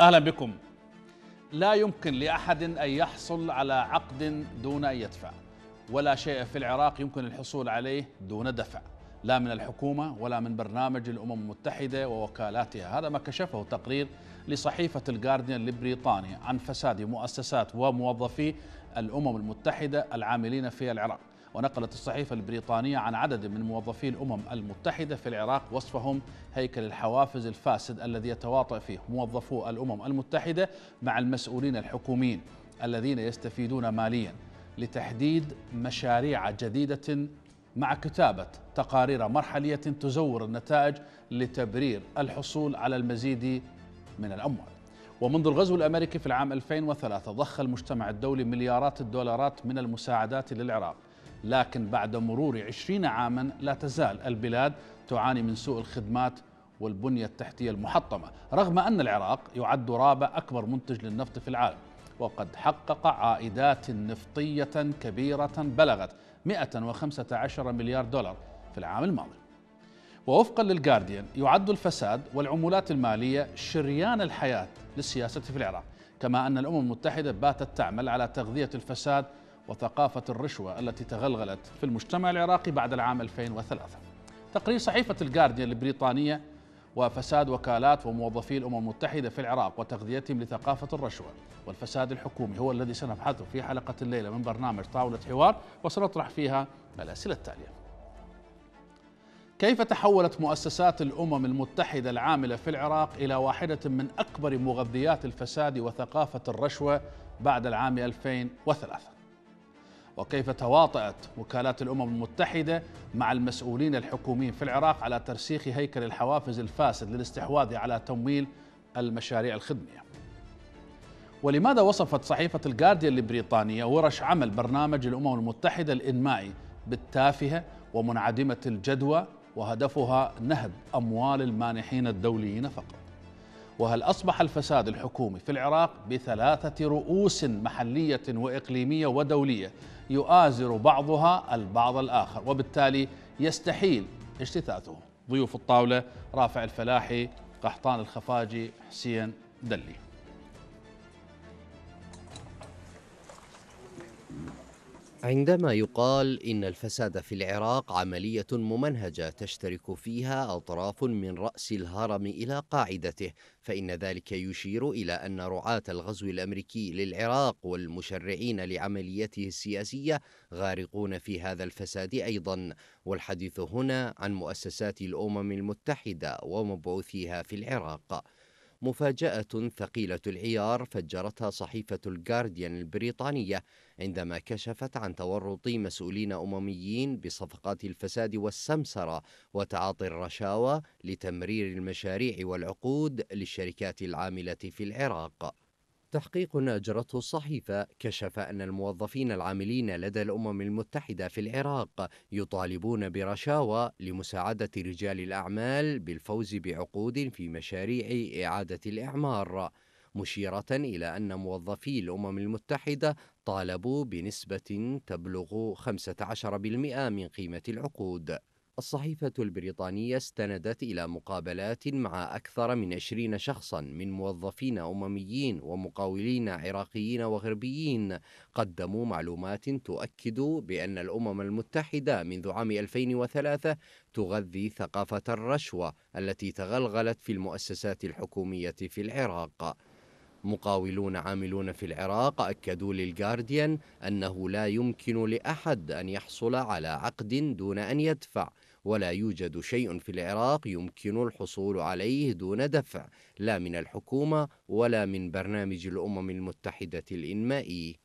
أهلا بكم لا يمكن لأحد أن يحصل على عقد دون أن يدفع ولا شيء في العراق يمكن الحصول عليه دون دفع لا من الحكومة ولا من برنامج الأمم المتحدة ووكالاتها هذا ما كشفه تقرير لصحيفة الجارديان البريطاني عن فساد مؤسسات وموظفي الأمم المتحدة العاملين في العراق ونقلت الصحيفة البريطانية عن عدد من موظفي الأمم المتحدة في العراق وصفهم هيكل الحوافز الفاسد الذي يتواطأ فيه موظفو الأمم المتحدة مع المسؤولين الحكوميين الذين يستفيدون ماليا لتحديد مشاريع جديدة مع كتابة تقارير مرحلية تزور النتائج لتبرير الحصول على المزيد من الأموال ومنذ الغزو الأمريكي في العام 2003 ضخ المجتمع الدولي مليارات الدولارات من المساعدات للعراق لكن بعد مرور عشرين عاما لا تزال البلاد تعاني من سوء الخدمات والبنية التحتية المحطمة رغم أن العراق يعد رابع أكبر منتج للنفط في العالم وقد حقق عائدات نفطية كبيرة بلغت 115 مليار دولار في العام الماضي ووفقا للجارديان يعد الفساد والعمولات المالية شريان الحياة للسياسة في العراق كما أن الأمم المتحدة باتت تعمل على تغذية الفساد وثقافة الرشوة التي تغلغلت في المجتمع العراقي بعد العام 2003 تقرير صحيفة الجارديان البريطانية وفساد وكالات وموظفي الأمم المتحدة في العراق وتغذيتهم لثقافة الرشوة والفساد الحكومي هو الذي سنبحثه في حلقة الليلة من برنامج طاولة حوار وسنطرح فيها الأسئلة التالية كيف تحولت مؤسسات الأمم المتحدة العاملة في العراق إلى واحدة من أكبر مغذيات الفساد وثقافة الرشوة بعد العام 2003 وكيف تواطأت وكالات الأمم المتحدة مع المسؤولين الحكوميين في العراق على ترسيخ هيكل الحوافز الفاسد للاستحواذ على تمويل المشاريع الخدمية ولماذا وصفت صحيفة الجارديان البريطانية ورش عمل برنامج الأمم المتحدة الإنمائي بالتافهة ومنعدمة الجدوى وهدفها نهب أموال المانحين الدوليين فقط وهل أصبح الفساد الحكومي في العراق بثلاثة رؤوس محلية وإقليمية ودولية يؤازر بعضها البعض الآخر وبالتالي يستحيل اجتثاثه ضيوف الطاولة رافع الفلاحي قحطان الخفاجي حسين دلي عندما يقال إن الفساد في العراق عملية ممنهجة تشترك فيها أطراف من رأس الهرم إلى قاعدته، فإن ذلك يشير إلى أن رعاة الغزو الأمريكي للعراق والمشرعين لعمليته السياسية غارقون في هذا الفساد أيضا، والحديث هنا عن مؤسسات الأمم المتحدة ومبعوثيها في العراق. مفاجأة ثقيلة العيار فجرتها صحيفة الجارديان البريطانية عندما كشفت عن تورط مسؤولين أمميين بصفقات الفساد والسمسرة وتعاطي الرشاوى لتمرير المشاريع والعقود للشركات العاملة في العراق. تحقيق أجرته الصحيفة كشف أن الموظفين العاملين لدى الأمم المتحدة في العراق يطالبون برشاوى لمساعدة رجال الأعمال بالفوز بعقود في مشاريع إعادة الإعمار مشيرة إلى أن موظفي الأمم المتحدة طالبوا بنسبة تبلغ 15% من قيمة العقود الصحيفة البريطانية استندت إلى مقابلات مع أكثر من 20 شخصا من موظفين أمميين ومقاولين عراقيين وغربيين قدموا معلومات تؤكد بأن الأمم المتحدة منذ عام 2003 تغذي ثقافة الرشوة التي تغلغلت في المؤسسات الحكومية في العراق. مقاولون عاملون في العراق أكدوا للجارديان أنه لا يمكن لأحد أن يحصل على عقد دون أن يدفع ولا يوجد شيء في العراق يمكن الحصول عليه دون دفع لا من الحكومة ولا من برنامج الأمم المتحدة الإنمائي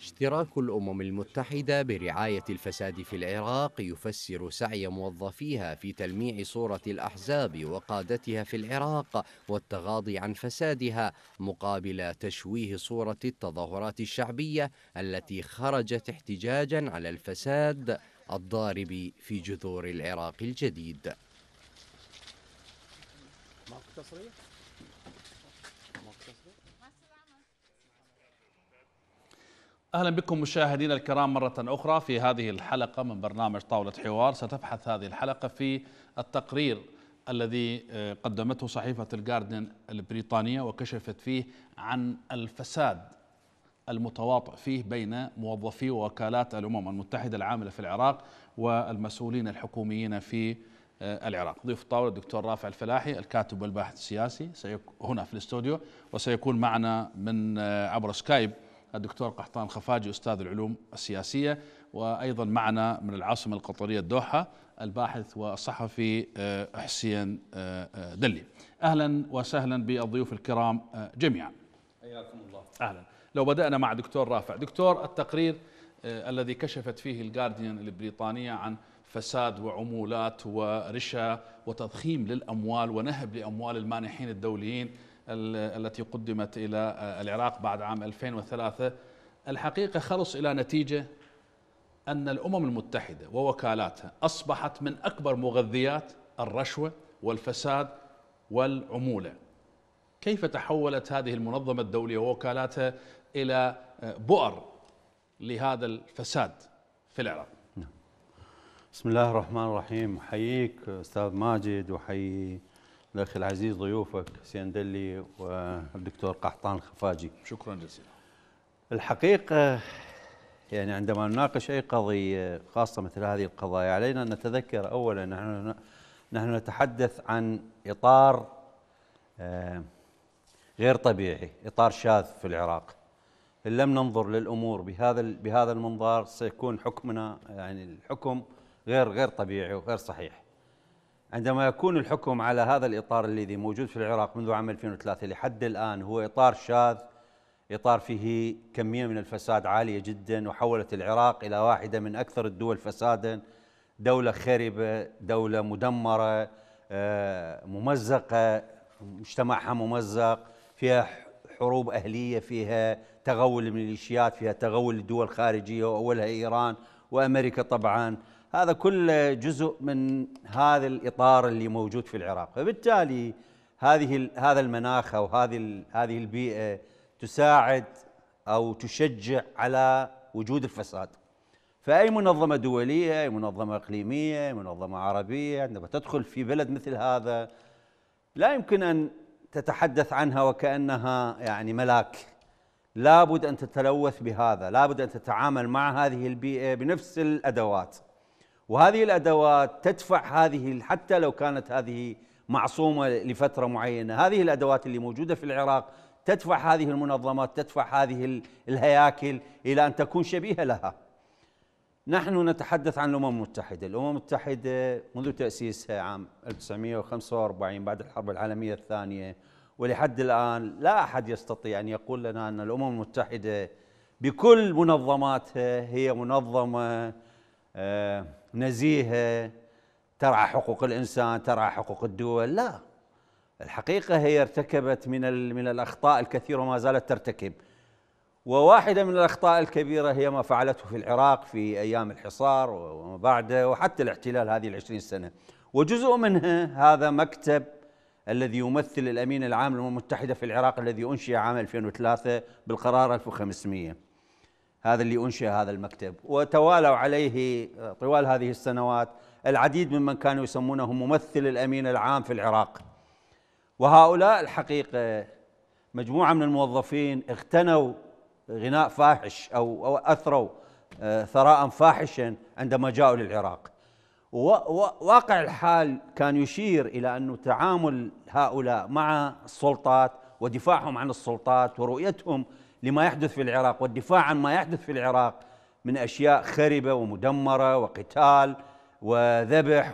اشتراك الامم المتحده برعايه الفساد في العراق يفسر سعي موظفيها في تلميع صوره الاحزاب وقادتها في العراق والتغاضي عن فسادها مقابل تشويه صوره التظاهرات الشعبيه التي خرجت احتجاجا على الفساد الضارب في جذور العراق الجديد أهلا بكم مشاهدينا الكرام مرة أخرى في هذه الحلقة من برنامج طاولة حوار ستبحث هذه الحلقة في التقرير الذي آه، قدمته صحيفة الجاردن البريطانية وكشفت فيه عن الفساد المتواطئ فيه بين موظفي ووكالات الامم المتحده العامله في العراق والمسؤولين الحكوميين في آه، العراق ضيف الطاوله الدكتور رافع الفلاحي الكاتب والباحث السياسي هنا في الاستوديو وسيكون معنا من آه، عبر سكايب الدكتور قحطان خفاجي استاذ العلوم السياسيه وايضا معنا من العاصمه القطريه الدوحه الباحث والصحفي آه، حسين دلي اهلا وسهلا بالضيوف الكرام جميعا حياكم الله اهلا لو بدأنا مع دكتور رافع دكتور التقرير آه، الذي كشفت فيه الجارديان البريطانية عن فساد وعمولات ورشا وتضخيم للأموال ونهب لأموال المانحين الدوليين التي قدمت إلى آه، العراق بعد عام 2003 الحقيقة خلص إلى نتيجة أن الأمم المتحدة ووكالاتها أصبحت من أكبر مغذيات الرشوة والفساد والعمولة كيف تحولت هذه المنظمة الدولية ووكالاتها إلى آه، بؤر لهذا الفساد في العراق نعم. بسم الله الرحمن الرحيم أحييك أستاذ ماجد وأحيي الأخ العزيز ضيوفك حسين دلي والدكتور قحطان الخفاجي شكرا جزيلا الحقيقة يعني عندما نناقش أي قضية خاصة مثل هذه القضايا علينا أن نتذكر أولا نحن نحن نتحدث عن إطار آه، غير طبيعي إطار شاذ في العراق إن لم ننظر للأمور بهذا بهذا المنظار سيكون حكمنا يعني الحكم غير غير طبيعي وغير صحيح عندما يكون الحكم على هذا الإطار الذي موجود في العراق منذ عام 2003 لحد الآن هو إطار شاذ إطار فيه كمية من الفساد عالية جدا وحولت العراق إلى واحدة من أكثر الدول فسادا دولة خربة دولة مدمرة آه، ممزقة مجتمعها ممزق فيها حروب أهلية فيها تغول الميليشيات فيها تغول الدول الخارجية وأولها إيران وأمريكا طبعا هذا كل جزء من هذا الإطار اللي موجود في العراق فبالتالي هذه هذا المناخ أو هذه هذه البيئة تساعد أو تشجع على وجود الفساد فأي منظمة دولية أي منظمة إقليمية أي منظمة عربية عندما تدخل في بلد مثل هذا لا يمكن أن تتحدث عنها وكأنها يعني ملاك لابد أن تتلوث بهذا لابد أن تتعامل مع هذه البيئة بنفس الأدوات وهذه الأدوات تدفع هذه حتى لو كانت هذه معصومة لفترة معينة هذه الأدوات اللي موجودة في العراق تدفع هذه المنظمات تدفع هذه الهياكل إلى أن تكون شبيهة لها نحن نتحدث عن الأمم المتحدة الأمم المتحدة منذ تأسيسها عام 1945 بعد الحرب العالمية الثانية ولحد الآن لا أحد يستطيع أن يقول لنا أن الأمم المتحدة بكل منظماتها هي منظمة آه، نزيهة ترعى حقوق الإنسان ترعى حقوق الدول لا الحقيقة هي ارتكبت من من الأخطاء الكثيرة وما زالت ترتكب وواحدة من الأخطاء الكبيرة هي ما فعلته في العراق في أيام الحصار وما بعده وحتى الاحتلال هذه العشرين سنة وجزء منها هذا مكتب الذي يمثل الأمين العام للأمم المتحدة في العراق الذي أنشئ عام 2003 بالقرار 1500 هذا اللي أنشئ هذا المكتب وتوالوا عليه طوال هذه السنوات العديد ممن كانوا يسمونه ممثل الأمين العام في العراق وهؤلاء الحقيقة مجموعة من الموظفين اغتنوا غناء فاحش أو أثروا آه، ثراء فاحشا عندما جاءوا للعراق واقع الحال كان يشير إلى أن تعامل هؤلاء مع السلطات ودفاعهم عن السلطات ورؤيتهم لما يحدث في العراق والدفاع عن ما يحدث في العراق من أشياء خربة ومدمرة وقتال وذبح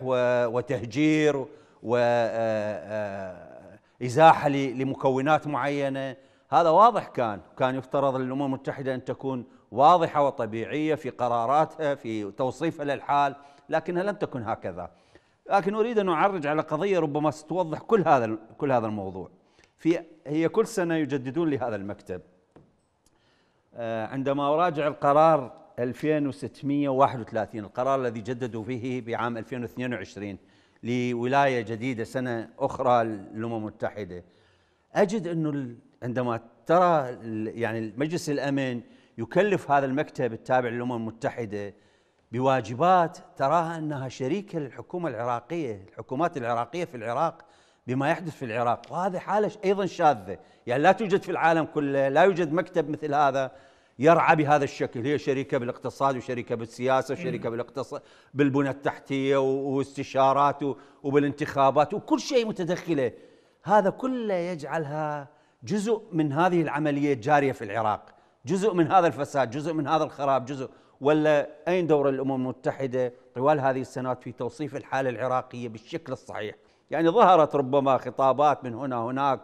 وتهجير وإزاحة آه، آه، لمكونات معينة هذا واضح كان كان يفترض للأمم المتحدة أن تكون واضحة وطبيعية في قراراتها في توصيفها للحال لكنها لم تكن هكذا لكن اريد ان اعرج على قضيه ربما ستوضح كل هذا كل هذا الموضوع في هي كل سنه يجددون لهذا المكتب آه، عندما اراجع القرار 2631 القرار الذي جددوا فيه بعام 2022 لولايه جديده سنه اخرى للامم المتحده اجد انه عندما ترى يعني مجلس الامن يكلف هذا المكتب التابع للامم المتحده بواجبات تراها انها شريكه للحكومه العراقيه، الحكومات العراقيه في العراق بما يحدث في العراق، وهذه حاله ايضا شاذه، يعني لا توجد في العالم كله، لا يوجد مكتب مثل هذا يرعى بهذا الشكل، هي شريكه بالاقتصاد وشريكه بالسياسه وشريكه بالاقتصاد بالبنى التحتيه واستشارات وبالانتخابات وكل شيء متدخله، هذا كله يجعلها جزء من هذه العمليه الجاريه في العراق، جزء من هذا الفساد، جزء من هذا الخراب، جزء ولا أين دور الأمم المتحدة طوال هذه السنوات في توصيف الحالة العراقية بالشكل الصحيح يعني ظهرت ربما خطابات من هنا هناك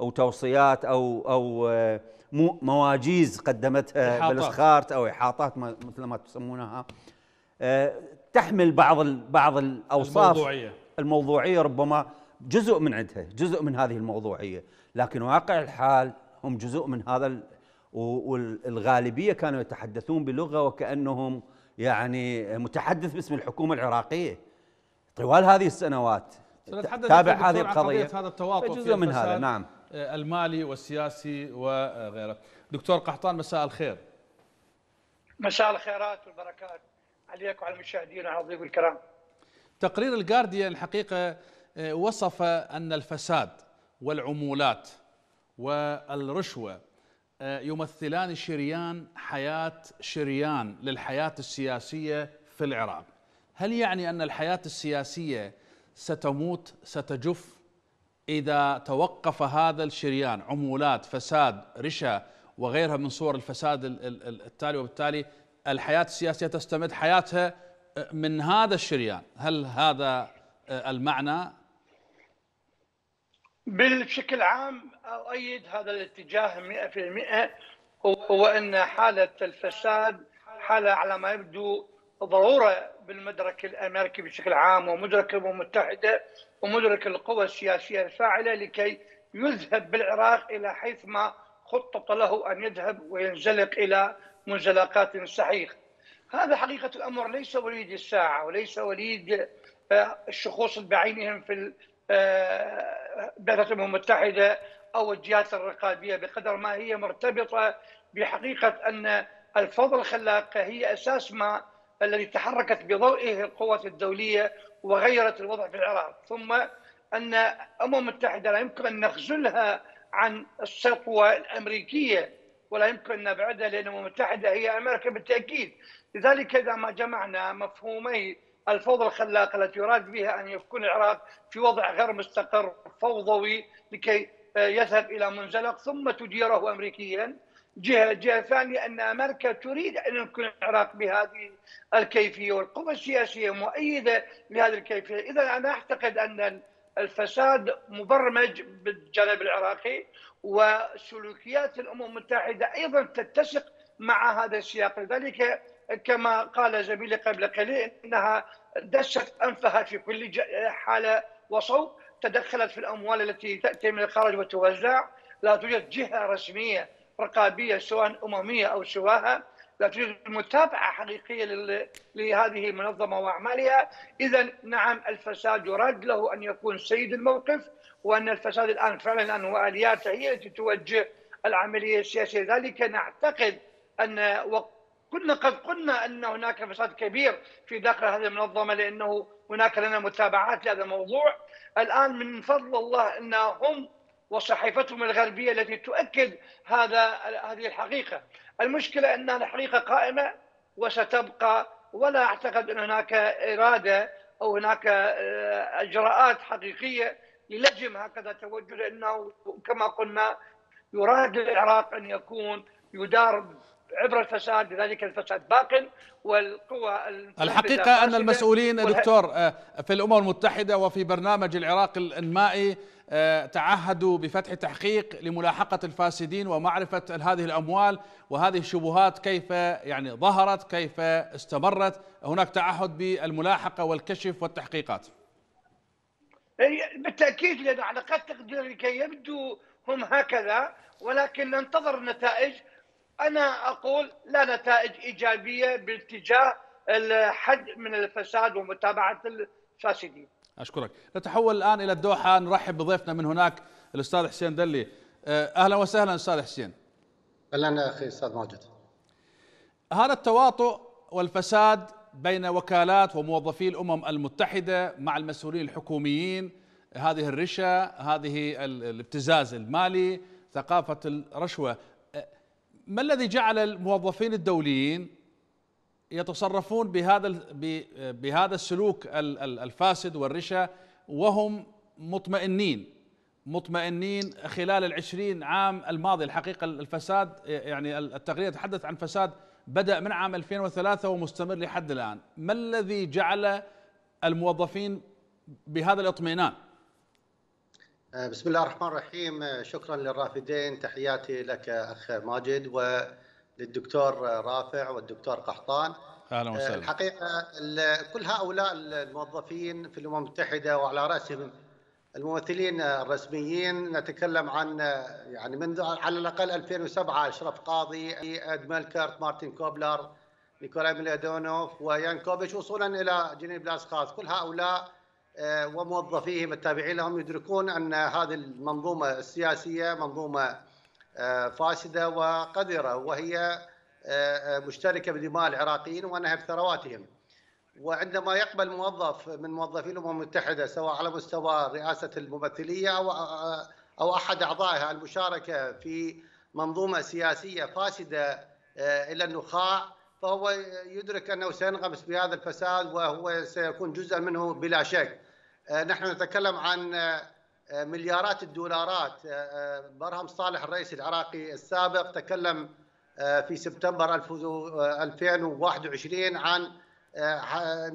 أو توصيات أو أو آه، مواجيز قدمتها إحاطات. بلسخارت أو إحاطات مثل ما تسمونها آه، تحمل بعض بعض الأوصاف الموضوعية الموضوعية ربما جزء من عندها جزء من هذه الموضوعية لكن واقع الحال هم جزء من هذا والغالبيه كانوا يتحدثون بلغه وكانهم يعني متحدث باسم الحكومه العراقيه طوال هذه السنوات تابع هذه القضيه هذا التواطؤ جزء من هذا نعم المالي والسياسي وغيره دكتور قحطان مساء الخير مساء الخيرات والبركات عليك وعلى المشاهدين وعلى الضيوف طيب الكرام تقرير الجارديان الحقيقه آه، وصف ان الفساد والعمولات والرشوه آه، يمثلان شريان حياة شريان للحياة السياسية في العراق هل يعني أن الحياة السياسية ستموت ستجف إذا توقف هذا الشريان عمولات فساد رشا وغيرها من صور الفساد التالي وبالتالي الحياة السياسية تستمد حياتها آه، من هذا الشريان هل هذا آه، المعنى بشكل عام أؤيد هذا الاتجاه 100% وأن حالة الفساد حالة على ما يبدو ضرورة بالمدرك الأمريكي بشكل عام ومدرك الأمم المتحدة ومدرك القوى السياسية الفاعلة لكي يذهب بالعراق إلى حيث ما خطط له أن يذهب وينزلق إلى منزلقات صحيح هذا حقيقة الأمر ليس وليد الساعة وليس وليد آه، الشخوص بعينهم في آه، الولايات المتحده او الجهات الرقابيه بقدر ما هي مرتبطه بحقيقه ان الفوضى الخلاقه هي اساس ما الذي تحركت بضوئه القوات الدوليه وغيرت الوضع في العراق، ثم ان الامم المتحده لا يمكن ان نخزلها عن السطوه الامريكيه ولا يمكن ان نبعدها لان الامم المتحده هي امريكا بالتاكيد، لذلك اذا ما جمعنا مفهومين الفوضى الخلاقه التي يراد بها ان يكون العراق في وضع غير مستقر فوضوي لكي آه، يذهب الى منزلق ثم تديره امريكيا جهه جهه ثانيه ان امريكا تريد ان يمكن العراق بهذه الكيفيه والقوى السياسيه مؤيده لهذه الكيفيه، اذا انا اعتقد ان الفساد مبرمج بالجانب العراقي وسلوكيات الامم المتحده ايضا تتسق مع هذا السياق، لذلك كما قال زميلي قبل قليل انها دست انفها في كل حاله وصوب تدخلت في الاموال التي تاتي من الخارج وتوزع لا توجد جهه رسميه رقابيه سواء امميه او سواها لا توجد متابعه حقيقيه لهذه المنظمه واعمالها اذا نعم الفساد يراد له ان يكون سيد الموقف وان الفساد الان فعلا الان هو الياته هي التي توجه العمليه السياسيه لذلك نعتقد ان وقت كنا قد قلنا ان هناك فساد كبير في داخل هذه المنظمه لانه هناك لنا متابعات لهذا الموضوع الان من فضل الله ان هم وصحيفتهم الغربيه التي تؤكد هذا هذه الحقيقه المشكله ان الحقيقه قائمه وستبقى ولا اعتقد ان هناك اراده او هناك آه، اجراءات حقيقيه للجم هكذا توجه لانه كما قلنا يراد العراق ان يكون يدار عبر الفساد لذلك الفساد باق والقوى الحقيقة أن المسؤولين دكتور آه، في الأمم المتحدة وفي برنامج العراق الإنمائي آه، تعهدوا بفتح تحقيق لملاحقة الفاسدين ومعرفة هذه الأموال وهذه الشبهات كيف يعني ظهرت كيف استمرت هناك تعهد بالملاحقة والكشف والتحقيقات بالتأكيد لأن على قد تقدير كي يبدو هم هكذا ولكن ننتظر النتائج انا اقول لا نتائج ايجابيه باتجاه الحد من الفساد ومتابعه الفاسدين. اشكرك، نتحول الان الى الدوحه نرحب بضيفنا من هناك الاستاذ حسين دلي. آه، اهلا وسهلا استاذ حسين. اهلا اخي استاذ ماجد. هذا التواطؤ والفساد بين وكالات وموظفي الامم المتحده مع المسؤولين الحكوميين هذه الرشا، هذه الابتزاز المالي، ثقافه الرشوه، ما الذي جعل الموظفين الدوليين يتصرفون بهذا بهذا السلوك الفاسد والرشا وهم مطمئنين مطمئنين خلال العشرين عام الماضي الحقيقة الفساد يعني التقرير تحدث عن فساد بدأ من عام 2003 ومستمر لحد الآن ما الذي جعل الموظفين بهذا الاطمئنان آه، بسم الله الرحمن الرحيم آه، شكرا للرافدين تحياتي لك اخ ماجد وللدكتور آه، رافع والدكتور قحطان اهلا وسهلا الحقيقه كل هؤلاء الموظفين في الامم المتحده وعلى راسهم الممثلين الرسميين نتكلم عن يعني منذ على الاقل 2007 اشرف قاضي اد ملكرت مارتن كوبلر نيكولاي ميلادونوف ويانكوفيتش وصولا الى جنيف بلاسخاس كل هؤلاء آه، وموظفيهم التابعين لهم يدركون ان هذه المنظومه السياسيه منظومه آه، فاسده وقذره وهي آه، مشتركه بدماء العراقيين وانها بثرواتهم. وعندما يقبل موظف من موظفي الامم المتحده سواء على مستوى رئاسه الممثليه او او احد اعضائها المشاركه في منظومه سياسيه فاسده الى النخاع فهو يدرك أنه سينغمس بهذا الفساد وهو سيكون جزءا منه بلا شك آه، نحن نتكلم عن آه، آه، مليارات الدولارات برهم صالح الرئيس العراقي السابق تكلم في سبتمبر 2021 عن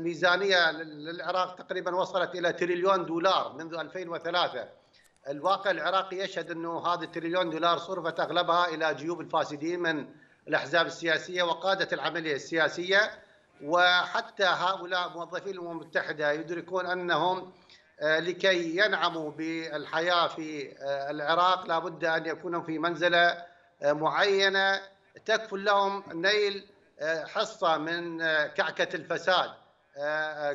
ميزانية للعراق تقريبا وصلت إلى تريليون دولار منذ 2003 الواقع العراقي يشهد أنه هذا التريليون دولار صرفت أغلبها إلى جيوب الفاسدين من الأحزاب السياسية وقادة العملية السياسية وحتى هؤلاء موظفي الأمم المتحدة يدركون أنهم آه، لكي ينعموا بالحياة في آه، العراق لابد أن يكونوا في منزلة آه، معينة تكفل لهم نيل حصة من كعكة الفساد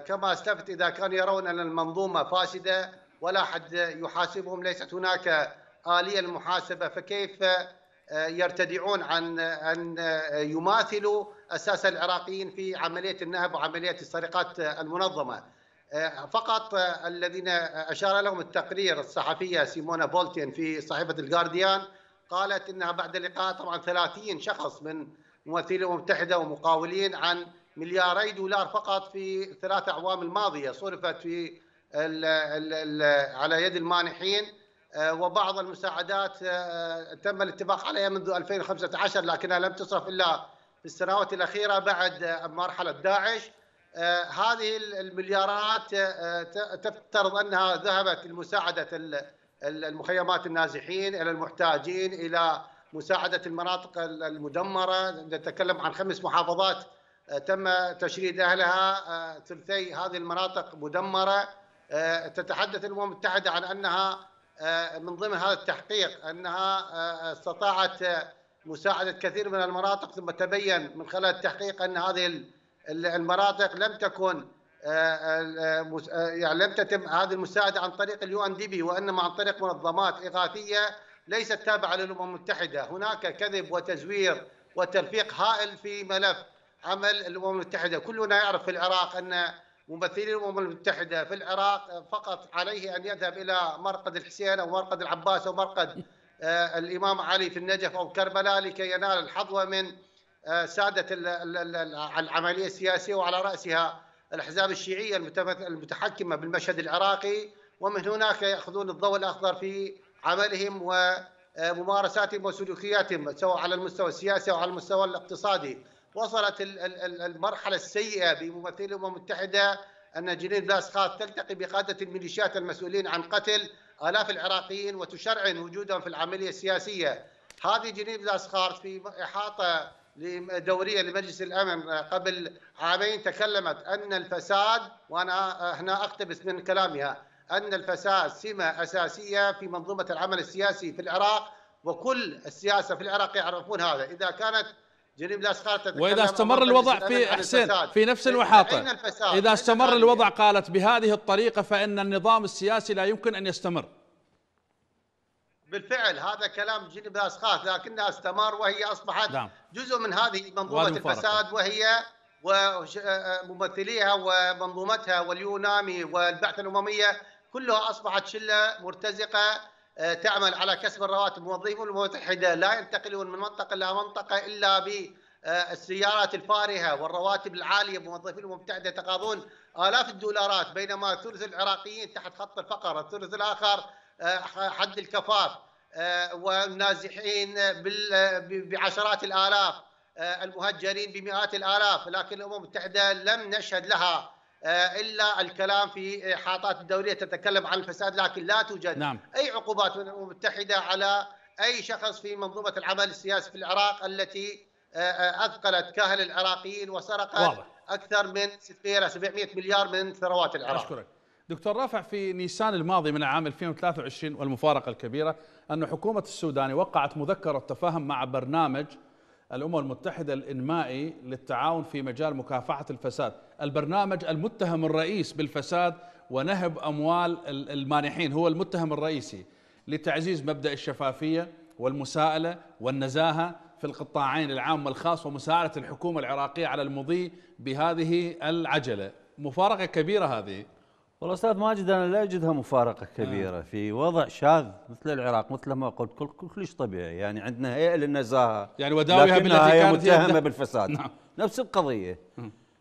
كما استفدت إذا كانوا يرون أن المنظومة فاسدة ولا أحد يحاسبهم ليست هناك آلية المحاسبة فكيف آه، يرتدعون عن ان آه، يماثلوا اساس العراقيين في عمليه النهب وعمليه السرقات آه، المنظمه. فقط الذين اشار لهم التقرير الصحفيه سيمونا بولتين في صحيفه الجارديان قالت انها بعد لقاء طبعا 30 شخص من ممثلي الامم المتحده ومقاولين عن ملياري دولار فقط في ثلاث اعوام الماضيه صرفت في على يد المانحين آه، وبعض المساعدات آه، تم الاتفاق عليها منذ 2015 لكنها لم تصرف الا في السنوات الاخيره بعد مرحله داعش آه، هذه المليارات تفترض انها ذهبت لمساعده المخيمات النازحين الى المحتاجين الى مساعده المناطق المدمره نتكلم عن خمس محافظات تم تشريد اهلها ثلثي هذه المناطق مدمره تتحدث الامم المتحده عن انها آه، من ضمن هذا التحقيق انها آه، استطاعت آه، مساعده كثير من المناطق ثم تبين من خلال التحقيق ان هذه المناطق لم تكن يعني لم تتم هذه المساعده عن طريق اليو ان دي بي وانما عن طريق منظمات اغاثيه ليست تابعه للامم المتحده، هناك كذب وتزوير وتلفيق هائل في ملف عمل الامم المتحده، كلنا يعرف في العراق ان ممثلي الامم المتحده في العراق فقط عليه ان يذهب الى مرقد الحسين او مرقد العباس او مرقد آه، الامام علي في النجف او كربلاء لكي ينال الحظوه من آه، ساده العمليه السياسيه وعلى راسها الاحزاب الشيعيه المتحكمه بالمشهد العراقي ومن هناك ياخذون الضوء الاخضر في عملهم وممارساتهم آه، وسلوكياتهم سواء على المستوى السياسي او على المستوى الاقتصادي. وصلت المرحلة السيئة بممثلي الأمم المتحدة أن جنين بلاسخاف تلتقي بقادة الميليشيات المسؤولين عن قتل آلاف العراقيين وتشرعن وجودهم في العملية السياسية هذه جنين بلاسخاف في إحاطة دورية لمجلس الأمن قبل عامين تكلمت أن الفساد وأنا هنا أقتبس من كلامها أن الفساد سمة أساسية في منظومة العمل السياسي في العراق وكل السياسة في العراق يعرفون هذا إذا كانت جريم الاشخاص تتكلم واذا استمر الوضع في احسن في نفس الوحاطه اذا استمر الوضع قالت بهذه الطريقه فان النظام السياسي لا يمكن ان يستمر بالفعل هذا كلام جانب الاشخاص لكنها استمر وهي اصبحت دعم. جزء من هذه منظومه الفساد وهي وممثليها آه، آه، ومنظومتها واليونامي والبعثه الامميه كلها اصبحت شله مرتزقه آه، تعمل على كسب الرواتب موظفون المتحدة لا ينتقلون من منطقة إلى منطقة إلا بالسيارات الفارهة والرواتب العالية موظفين المتحدة تقاضون آلاف الدولارات بينما ثلث العراقيين تحت خط الفقر الثلث الآخر آه، حد الكفاف آه، والنازحين بعشرات الآلاف المهجرين بمئات الآلاف لكن الأمم المتحدة لم نشهد لها آه، الا الكلام في حاطات الدوليه تتكلم عن الفساد لكن لا توجد نعم. اي عقوبات من الامم المتحده على اي شخص في منظومه العمل السياسي في العراق التي آه، آه، اثقلت كاهل العراقيين وسرقت واضح. اكثر من 600 الى 700 مليار من ثروات العراق اشكرك دكتور رافع في نيسان الماضي من عام 2023 والمفارقه الكبيره ان حكومه السودان وقعت مذكره تفاهم مع برنامج الأمم المتحدة الإنمائي للتعاون في مجال مكافحة الفساد البرنامج المتهم الرئيس بالفساد ونهب أموال المانحين هو المتهم الرئيسي لتعزيز مبدأ الشفافية والمساءلة والنزاهة في القطاعين العام والخاص ومساعدة الحكومة العراقية على المضي بهذه العجلة مفارقة كبيرة هذه والله استاذ ماجد انا لا اجدها مفارقه كبيره آه. في وضع شاذ مثل العراق مثل ما قلت كل كلش طبيعي يعني عندنا هيئه للنزاهه يعني وداويها بالتي هي متهمه بالفساد نعم. نفس القضيه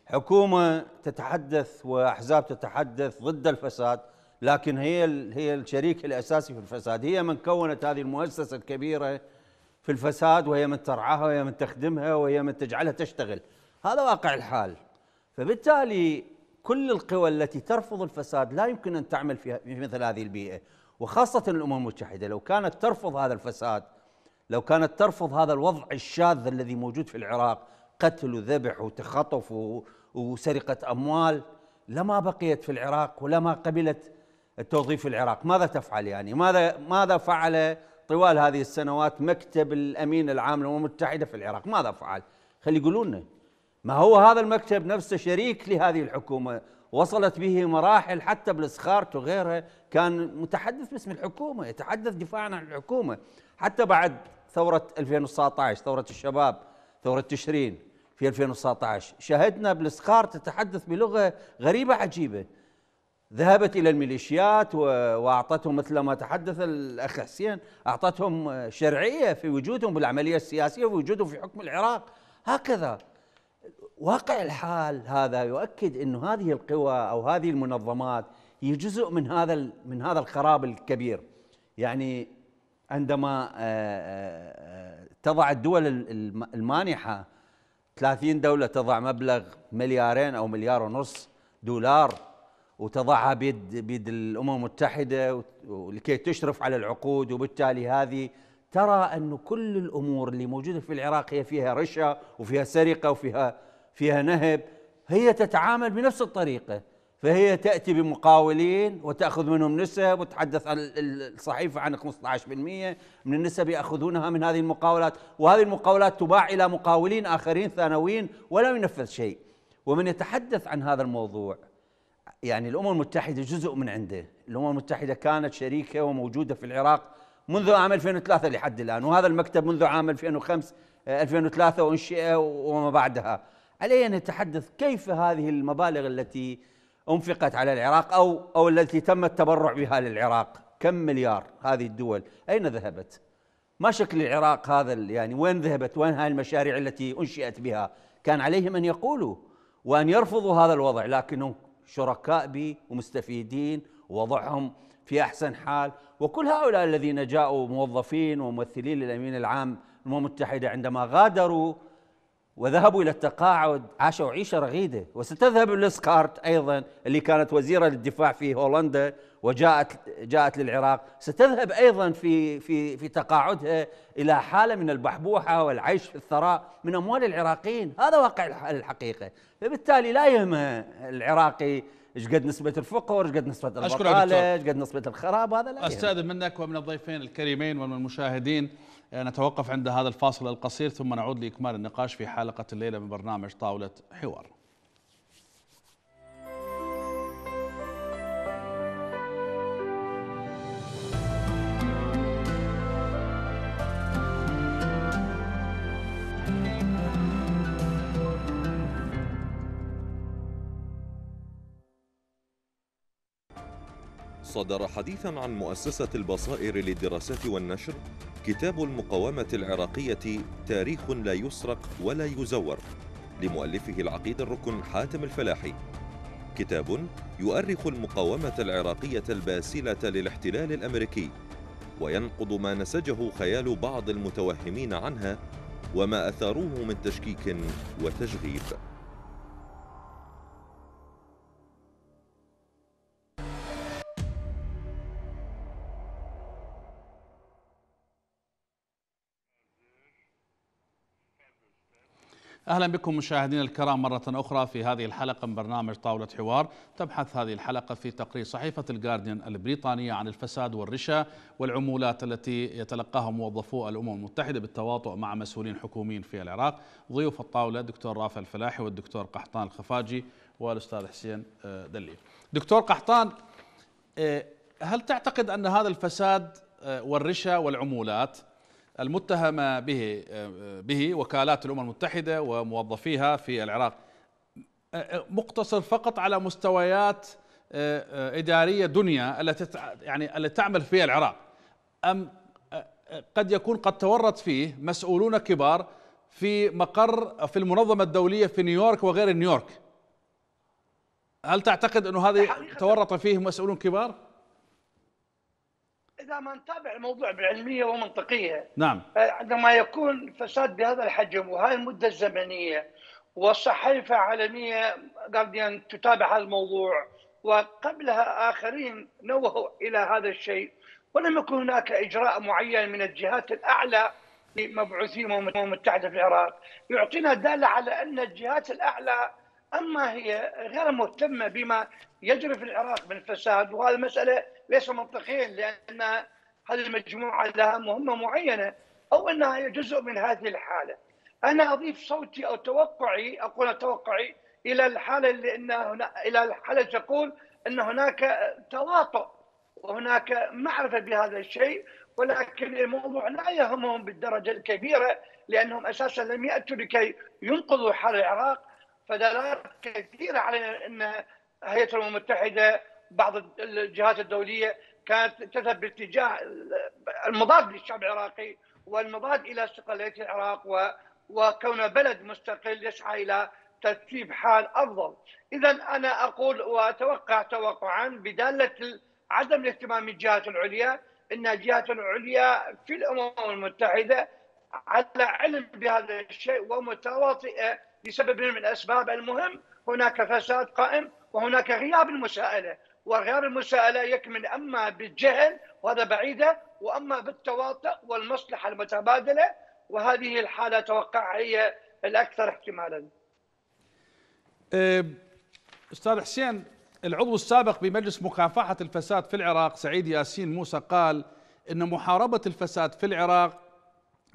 حكومه تتحدث واحزاب تتحدث ضد الفساد لكن هي هي الشريك الاساسي في الفساد هي من كونت هذه المؤسسه الكبيره في الفساد وهي من ترعاها وهي من تخدمها وهي من تجعلها تشتغل هذا واقع الحال فبالتالي كل القوى التي ترفض الفساد لا يمكن ان تعمل في مثل هذه البيئه وخاصه الامم المتحده لو كانت ترفض هذا الفساد لو كانت ترفض هذا الوضع الشاذ الذي موجود في العراق قتل وذبح وتخطف وسرقه اموال لما بقيت في العراق ولما قبلت التوظيف في العراق ماذا تفعل يعني ماذا ماذا فعل طوال هذه السنوات مكتب الامين العام للامم المتحده في العراق ماذا فعل خلي يقولون ما هو هذا المكتب نفسه شريك لهذه الحكومة وصلت به مراحل حتى بالسخارت وغيرها كان متحدث باسم الحكومة يتحدث دفاعا عن الحكومة حتى بعد ثورة 2019 ثورة الشباب ثورة تشرين في 2019 شاهدنا بالاسخار تتحدث بلغة غريبة عجيبة ذهبت إلى الميليشيات وأعطتهم مثل ما تحدث الأخ حسين أعطتهم شرعية في وجودهم بالعملية السياسية ووجودهم في حكم العراق هكذا واقع الحال هذا يؤكد انه هذه القوى او هذه المنظمات هي جزء من هذا من هذا الخراب الكبير يعني عندما آه، آه، آه، تضع الدول المانحه 30 دوله تضع مبلغ مليارين او مليار ونص دولار وتضعها بيد بيد الامم المتحده لكي تشرف على العقود وبالتالي هذه ترى انه كل الامور اللي موجوده في العراق هي فيها رشا وفيها سرقه وفيها فيها نهب هي تتعامل بنفس الطريقه فهي تاتي بمقاولين وتاخذ منهم نسب وتحدث عن الصحيفه عن 15% من النسب ياخذونها من هذه المقاولات وهذه المقاولات تباع الى مقاولين اخرين ثانويين ولا ينفذ شيء ومن يتحدث عن هذا الموضوع يعني الامم المتحده جزء من عنده الامم المتحده كانت شريكه وموجوده في العراق منذ عام 2003 لحد الان وهذا المكتب منذ عام 2005 2003 وانشئ وما بعدها عليه ان يتحدث كيف هذه المبالغ التي انفقت على العراق او او التي تم التبرع بها للعراق كم مليار هذه الدول اين ذهبت ما شكل العراق هذا يعني وين ذهبت وين هاي المشاريع التي انشئت بها كان عليهم ان يقولوا وان يرفضوا هذا الوضع لكنهم شركاء بي ومستفيدين ووضعهم في احسن حال وكل هؤلاء الذين جاءوا موظفين وممثلين للامين العام للامم المتحده عندما غادروا وذهبوا إلى التقاعد عاشوا عيشة رغيدة وستذهب لسكارت أيضا اللي كانت وزيرة للدفاع في هولندا وجاءت جاءت للعراق ستذهب أيضا في في في تقاعدها إلى حالة من البحبوحة والعيش في الثراء من أموال العراقيين هذا واقع الحقيقة فبالتالي لا يهمها العراقي ايش قد نسبه الفقر ايش قد نسبه البطاله ايش قد نسبه الخراب هذا لا يعني. استاذن منك ومن الضيفين الكريمين ومن المشاهدين آه، نتوقف عند هذا الفاصل القصير ثم نعود لاكمال النقاش في حلقه الليله من برنامج طاوله حوار صدر حديثا عن مؤسسة البصائر للدراسات والنشر كتاب المقاومة العراقية تاريخ لا يسرق ولا يزور لمؤلفه العقيد الركن حاتم الفلاحي كتاب يؤرخ المقاومة العراقية الباسلة للاحتلال الأمريكي وينقض ما نسجه خيال بعض المتوهمين عنها وما أثاروه من تشكيك وتشغيب أهلا بكم مشاهدينا الكرام مرة أخرى في هذه الحلقة من برنامج طاولة حوار تبحث هذه الحلقة في تقرير صحيفة الجارديان البريطانية عن الفساد والرشا والعمولات التي يتلقاها موظفو الأمم المتحدة بالتواطؤ مع مسؤولين حكوميين في العراق ضيوف الطاولة دكتور رافع الفلاحي والدكتور قحطان الخفاجي والأستاذ حسين آه، دلي دكتور قحطان آه، هل تعتقد أن هذا الفساد آه، والرشا والعمولات المتهمة به به وكالات الأمم المتحدة وموظفيها في العراق مقتصر فقط على مستويات آه، إدارية دنيا التي يعني التي تعمل فيها العراق أم آه، آه، قد يكون قد تورط فيه مسؤولون كبار في مقر في المنظمة الدولية في نيويورك وغير نيويورك هل تعتقد أنه هذه تورط فيه مسؤولون كبار؟ اذا ما نتابع الموضوع بعلميه ومنطقيه نعم عندما يكون فساد بهذا الحجم وهذه المده الزمنيه والصحيفه عالميه جارديان تتابع هذا الموضوع وقبلها اخرين نوهوا الى هذا الشيء ولم يكن هناك اجراء معين من الجهات الاعلى لمبعوثي الامم المتحده في العراق يعطينا داله على ان الجهات الاعلى اما هي غير مهتمه بما يجري في العراق من فساد وهذه مساله ليسوا منطقيين لان هذه المجموعه لها مهمه معينه او انها هي جزء من هذه الحاله. انا اضيف صوتي او توقعي اقول توقعي الى الحاله اللي ان هنا الى الحاله تقول ان هناك تواطؤ وهناك معرفه بهذا الشيء ولكن الموضوع لا يهمهم بالدرجه الكبيره لانهم اساسا لم ياتوا لكي ينقذوا حال العراق فدلالات كثيره على ان هيئه الامم المتحده بعض الجهات الدوليه كانت تذهب باتجاه المضاد للشعب العراقي والمضاد الى استقلاليه العراق و وكون بلد مستقل يسعى الى ترتيب حال افضل، اذا انا اقول واتوقع توقعا بداله عدم الاهتمام الجهات العليا ان الجهات العليا في الامم المتحده على علم بهذا الشيء ومتواطئه لسبب من الاسباب المهم هناك فساد قائم وهناك غياب المساءله وغير المساءلة يكمن أما بالجهل وهذا بعيدة وأما بالتواطؤ والمصلحة المتبادلة وهذه الحالة أتوقع هي الأكثر احتمالا أه، أستاذ حسين العضو السابق بمجلس مكافحة الفساد في العراق سعيد ياسين موسى قال أن محاربة الفساد في العراق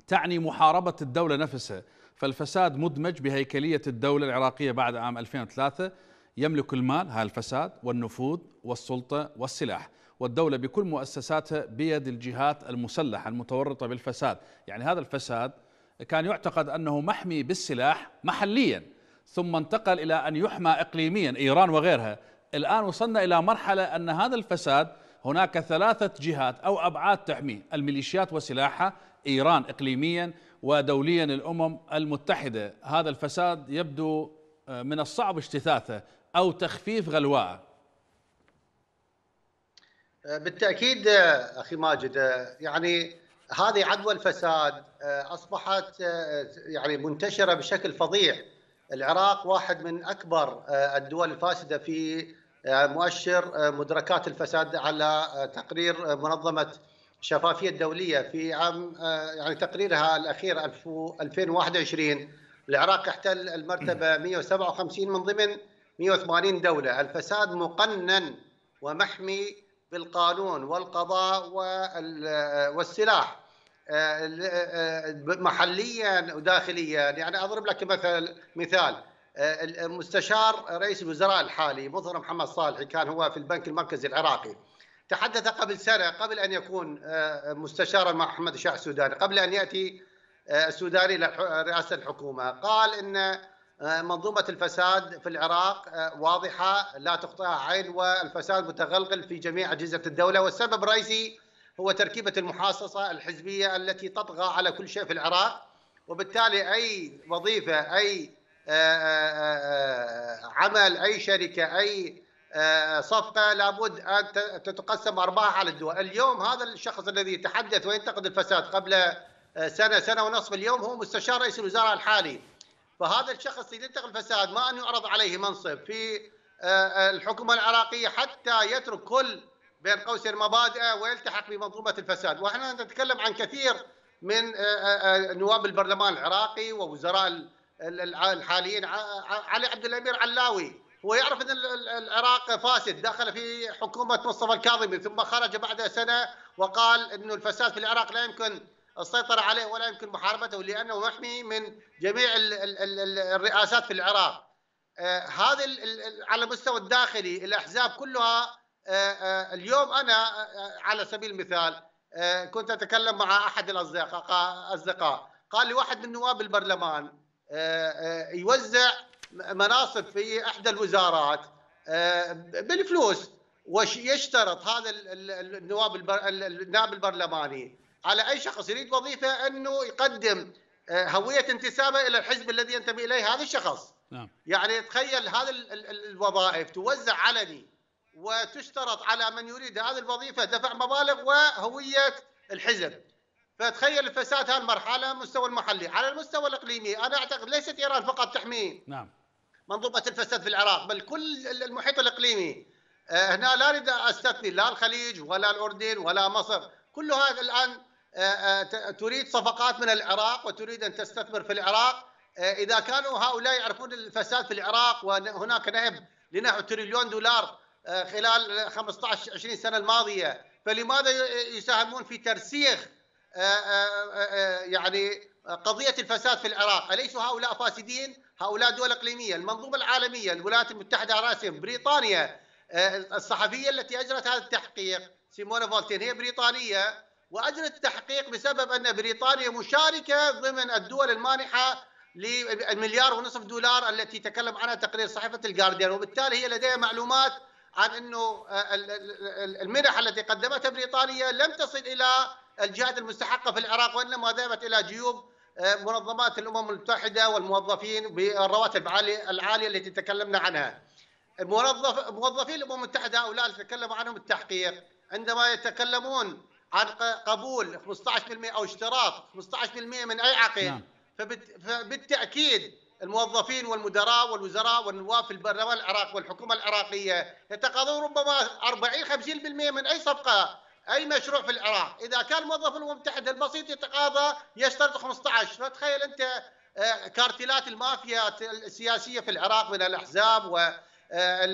تعني محاربة الدولة نفسها فالفساد مدمج بهيكلية الدولة العراقية بعد عام 2003 يملك المال هذا الفساد والنفوذ والسلطة والسلاح والدولة بكل مؤسساتها بيد الجهات المسلحة المتورطة بالفساد يعني هذا الفساد كان يعتقد أنه محمي بالسلاح محليا ثم انتقل إلى أن يحمى إقليميا إيران وغيرها الآن وصلنا إلى مرحلة أن هذا الفساد هناك ثلاثة جهات أو أبعاد تحميه الميليشيات وسلاحها إيران إقليميا ودوليا الأمم المتحدة هذا الفساد يبدو آه، من الصعب اجتثاثه أو تخفيف غلواءه بالتأكيد آه، أخي ماجد آه، يعني هذه عدوى الفساد آه، أصبحت يعني منتشرة بشكل فظيع العراق واحد من أكبر الدول الفاسدة في مؤشر مدركات الفساد على تقرير منظمة شفافية الدولية في عام يعني تقريرها الأخير 2021 العراق احتل المرتبة 157 من ضمن 180 دولة الفساد مقنن ومحمي بالقانون والقضاء والسلاح آه، آه، آه، محليا وداخليا يعني أضرب لك مثل مثال مستشار رئيس الوزراء الحالي مظهر محمد صالحي كان هو في البنك المركزي العراقي تحدث قبل سنة قبل أن يكون مستشارا مع أحمد الشاه السوداني قبل أن يأتي السوداني إلى رئاسة الحكومة قال أن آه، منظومة الفساد في العراق آه، واضحة لا تخطئها عين والفساد متغلغل في جميع أجهزة الدولة والسبب الرئيسي هو تركيبة المحاصصة الحزبية التي تطغى على كل شيء في العراق وبالتالي أي وظيفة أي آه، عمل أي شركة أي صفقة لابد أن تتقسم أرباح على الدول اليوم هذا الشخص الذي يتحدث وينتقد الفساد قبل سنة سنة ونصف اليوم هو مستشار رئيس الوزراء الحالي فهذا الشخص ينتقل الفساد ما أن يعرض عليه منصب في آه، آه، الحكومة العراقية حتى يترك كل بين قوسين مبادئه ويلتحق بمنظومة الفساد وإحنا نتكلم عن كثير من آه، نواب البرلمان العراقي ووزراء الحاليين علي عبد الامير علاوي هو يعرف ان العراق فاسد دخل في حكومه مصطفى الكاظمي ثم خرج بعد سنه وقال انه الفساد في العراق لا يمكن السيطرة عليه ولا يمكن محاربته لأنه يحمي من جميع الرئاسات في العراق آه، هذا على المستوى الداخلي الأحزاب كلها آه، آه، اليوم أنا على سبيل المثال كنت أتكلم مع أحد الأصدقاء قال لي واحد من نواب البرلمان يوزع مناصب في إحدى الوزارات بالفلوس ويشترط هذا النواب النائب البرلماني على أي شخص يريد وظيفة أنه يقدم آه، هوية انتسابه إلى الحزب الذي ينتمي إليه هذا الشخص نعم. يعني تخيل هذه الوظائف توزع علني وتشترط على من يريد هذه الوظيفة دفع مبالغ وهوية الحزب فتخيل الفساد هالمرحلة مستوى المحلي على المستوى الإقليمي أنا أعتقد ليست إيران فقط تحمي نعم. منظومة الفساد في العراق بل كل المحيط الإقليمي آه، هنا لا أريد أستثني لا الخليج ولا الأردن ولا مصر كل هذا الآن تريد صفقات من العراق وتريد أن تستثمر في العراق آه، إذا كانوا هؤلاء يعرفون الفساد في العراق وهناك نهب لنحو تريليون دولار آه، خلال 15 20 سنة الماضية فلماذا يساهمون في ترسيخ آه، يعني قضية الفساد في العراق أليس هؤلاء فاسدين؟ هؤلاء دول إقليمية المنظومة العالمية الولايات المتحدة على رأسهم بريطانيا الصحفية التي أجرت هذا التحقيق سيمونا فولتين هي بريطانية واجل التحقيق بسبب ان بريطانيا مشاركه ضمن الدول المانحه للمليار ونصف دولار التي تكلم عنها تقرير صحيفه الجارديان وبالتالي هي لديها معلومات عن انه المنح التي قدمتها بريطانيا لم تصل الى الجهات المستحقه في العراق وانما ذهبت الى جيوب آه، منظمات الامم المتحده والموظفين بالرواتب العاليه التي تكلمنا عنها. موظف موظفي الامم المتحده هؤلاء اللي تكلموا عنهم التحقيق عندما يتكلمون عن قبول 15% او اشتراط 15% من اي عقد نعم. فبالتاكيد الموظفين والمدراء والوزراء والنواب في البرلمان العراقي والحكومه العراقيه يتقاضون ربما 40 50% من اي صفقه اي مشروع في العراق، اذا كان الموظف الامم المتحده البسيط يتقاضى يشترط 15 فتخيل انت آه، كارتيلات المافيا السياسيه في العراق من الاحزاب و آه،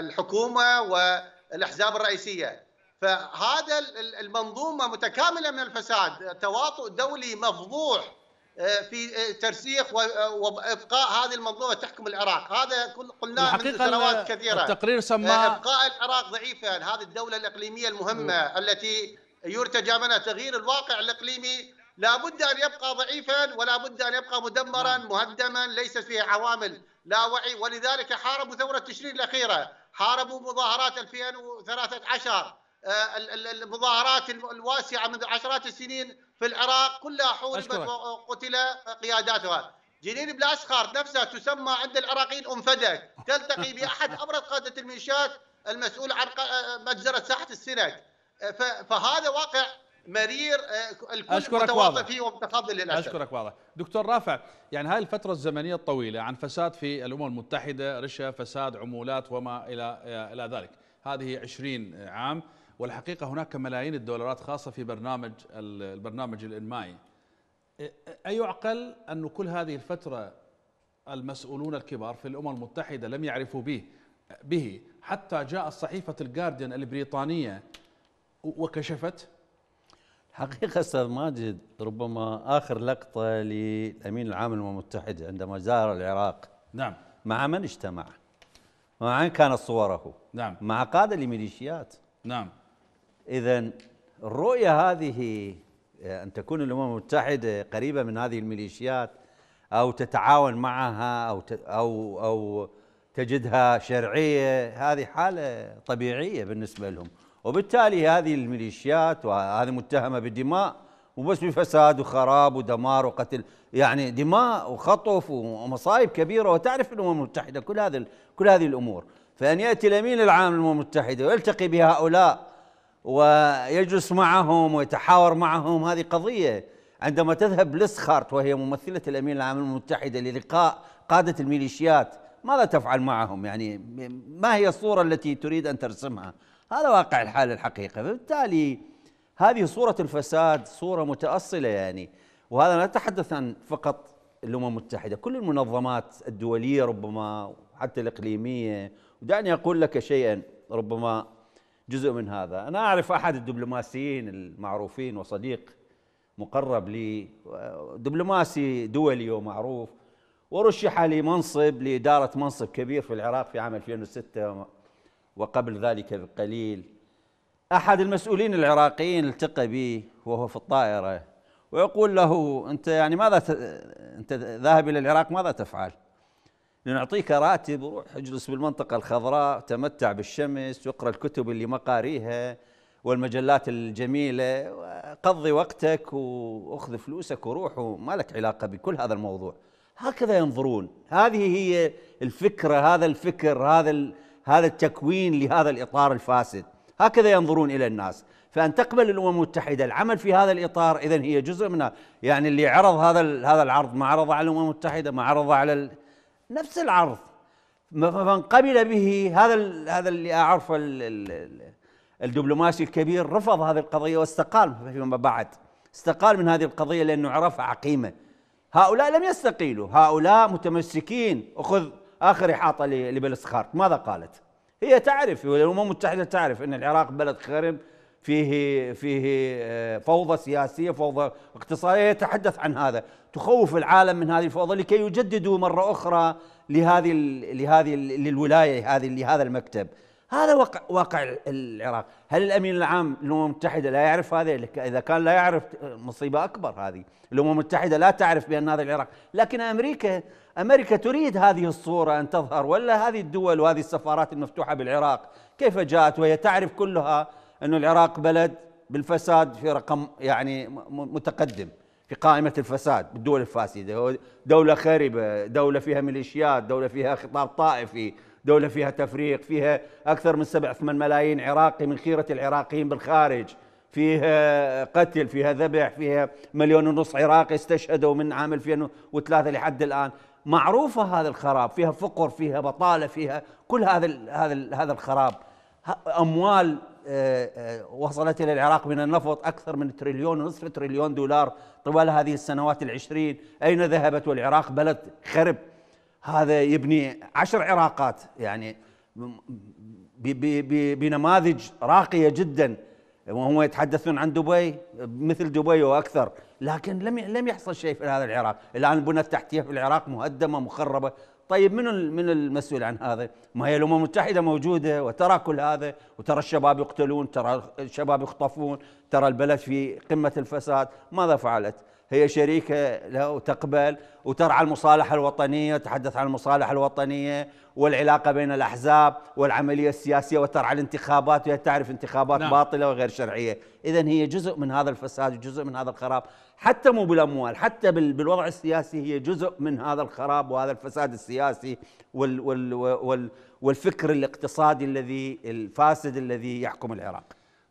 الحكومه والاحزاب الرئيسيه فهذا المنظومه متكامله من الفساد، تواطؤ دولي مفضوح آه، في آه، ترسيخ آه، وابقاء هذه المنظومه تحكم العراق، هذا قلناه من سنوات كثيره التقرير سماه ابقاء العراق ضعيفا، هذه الدوله الاقليميه المهمه م. التي يرتجى منها تغيير الواقع الاقليمي لا بد ان يبقى ضعيفا ولا بد ان يبقى مدمرا مهدما ليس فيه عوامل لا وعي ولذلك حاربوا ثوره تشرين الاخيره حاربوا مظاهرات 2013 آه، المظاهرات الواسعه منذ عشرات السنين في العراق كلها حوربت وقتل قياداتها جنين بلاسخارت نفسها تسمى عند العراقيين ام فدك تلتقي باحد ابرز قاده الميليشيات المسؤول عن آه، مجزره ساحه السنك آه، فهذا واقع مرير الكل أشكرك واضح. فيه ومتفضل للأسف أشكرك واضح دكتور رافع يعني هاي الفترة الزمنية الطويلة عن فساد في الأمم المتحدة رشا فساد عمولات وما إلى إلى ذلك هذه 20 عام والحقيقة هناك ملايين الدولارات خاصة في برنامج البرنامج الإنمائي أيعقل أن كل هذه الفترة المسؤولون الكبار في الأمم المتحدة لم يعرفوا به به حتى جاء صحيفة الجارديان البريطانية وكشفت حقيقة أستاذ ماجد ربما آخر لقطة للأمين العام للأمم المتحدة عندما زار العراق نعم مع من اجتمع؟ مع من كانت صوره؟ نعم مع قادة لميليشيات نعم إذا الرؤية هذه أن تكون الأمم المتحدة قريبة من هذه الميليشيات أو تتعاون معها أو أو أو تجدها شرعية هذه حالة طبيعية بالنسبة لهم وبالتالي هذه الميليشيات وهذه متهمة بالدماء مو بس بفساد وخراب ودمار وقتل يعني دماء وخطف ومصايب كبيره وتعرف الامم المتحده كل هذا كل هذه الامور فان ياتي الامين العام للامم المتحده ويلتقي بهؤلاء ويجلس معهم ويتحاور معهم هذه قضية عندما تذهب لسخارت وهي ممثلة الأمين العام المتحدة للقاء قادة الميليشيات ماذا تفعل معهم يعني ما هي الصورة التي تريد أن ترسمها هذا واقع الحال الحقيقة فبالتالي هذه صورة الفساد صورة متأصلة يعني وهذا لا نتحدث عن فقط الأمم المتحدة كل المنظمات الدولية ربما حتى الإقليمية ودعني أقول لك شيئا ربما جزء من هذا أنا أعرف أحد الدبلوماسيين المعروفين وصديق مقرب لي دبلوماسي دولي ومعروف ورشح لمنصب لإدارة منصب كبير في العراق في عام 2006 وقبل ذلك بقليل أحد المسؤولين العراقيين التقى بي وهو في الطائرة ويقول له أنت يعني ماذا أنت ذاهب إلى العراق ماذا تفعل؟ نعطيك راتب وروح اجلس بالمنطقة الخضراء تمتع بالشمس واقرأ الكتب اللي ما قاريها والمجلات الجميلة قضي وقتك وأخذ فلوسك وروح وما لك علاقة بكل هذا الموضوع هكذا ينظرون هذه هي الفكرة هذا الفكر هذا هذا التكوين لهذا الإطار الفاسد هكذا ينظرون إلى الناس فأن تقبل الأمم المتحدة العمل في هذا الإطار إذا هي جزء منها يعني اللي عرض هذا هذا العرض ما عرض على الأمم المتحدة ما عرض على نفس العرض فمن قبل به هذا هذا اللي اعرفه الدبلوماسي الكبير رفض هذه القضيه واستقال فيما بعد استقال من هذه القضيه لانه عرفها عقيمه هؤلاء لم يستقيلوا هؤلاء متمسكين اخذ اخر احاطه لبلسخارت ماذا قالت؟ هي تعرف والامم المتحده تعرف ان العراق بلد خرب فيه فيه آه، فوضى سياسيه فوضى اقتصاديه يتحدث عن هذا تخوف العالم من هذه الفوضى لكي يجددوا مره اخرى لهذه لهذه للولايه هذه لهذا المكتب هذا واقع واقع العراق هل الامين العام للامم المتحده لا يعرف هذا اذا كان لا يعرف مصيبه اكبر هذه الامم المتحده لا تعرف بان هذا العراق لكن امريكا امريكا تريد هذه الصوره ان تظهر ولا هذه الدول وهذه السفارات المفتوحه بالعراق كيف جاءت وهي تعرف كلها انه العراق بلد بالفساد في رقم يعني متقدم في قائمة الفساد بالدول الفاسدة دولة خاربة دولة فيها ميليشيات دولة فيها خطاب طائفي دولة فيها تفريق فيها أكثر من سبع ثمان ملايين عراقي من خيرة العراقيين بالخارج فيها قتل فيها ذبح فيها مليون ونص عراقي استشهدوا من عام 2003 لحد الآن معروفة هذا الخراب فيها فقر فيها بطالة فيها كل هذا هذا الخراب أموال آه، آه، وصلت إلى العراق من النفط أكثر من تريليون ونصف تريليون دولار طوال هذه السنوات العشرين أين ذهبت والعراق بلد خرب هذا يبني عشر عراقات يعني بنماذج راقية جدا وهم يتحدثون عن دبي مثل دبي واكثر لكن لم لم يحصل شيء في هذا العراق الان البنى التحتيه في العراق مهدمه مخربه طيب من من المسؤول عن هذا؟ ما هي الامم المتحده موجوده وترى كل هذا وترى الشباب يقتلون، ترى الشباب يخطفون، ترى البلد في قمه الفساد، ماذا فعلت؟ هي شريكة له وتقبل وترعى المصالحة الوطنية تحدث عن المصالحة الوطنية والعلاقة بين الأحزاب والعملية السياسية وترعى الانتخابات وهي تعرف انتخابات نعم. باطلة وغير شرعية إذا هي جزء من هذا الفساد وجزء من هذا الخراب حتى مو بالأموال حتى بالوضع السياسي هي جزء من هذا الخراب وهذا الفساد السياسي وال وال وال والفكر الاقتصادي الذي الفاسد الذي يحكم العراق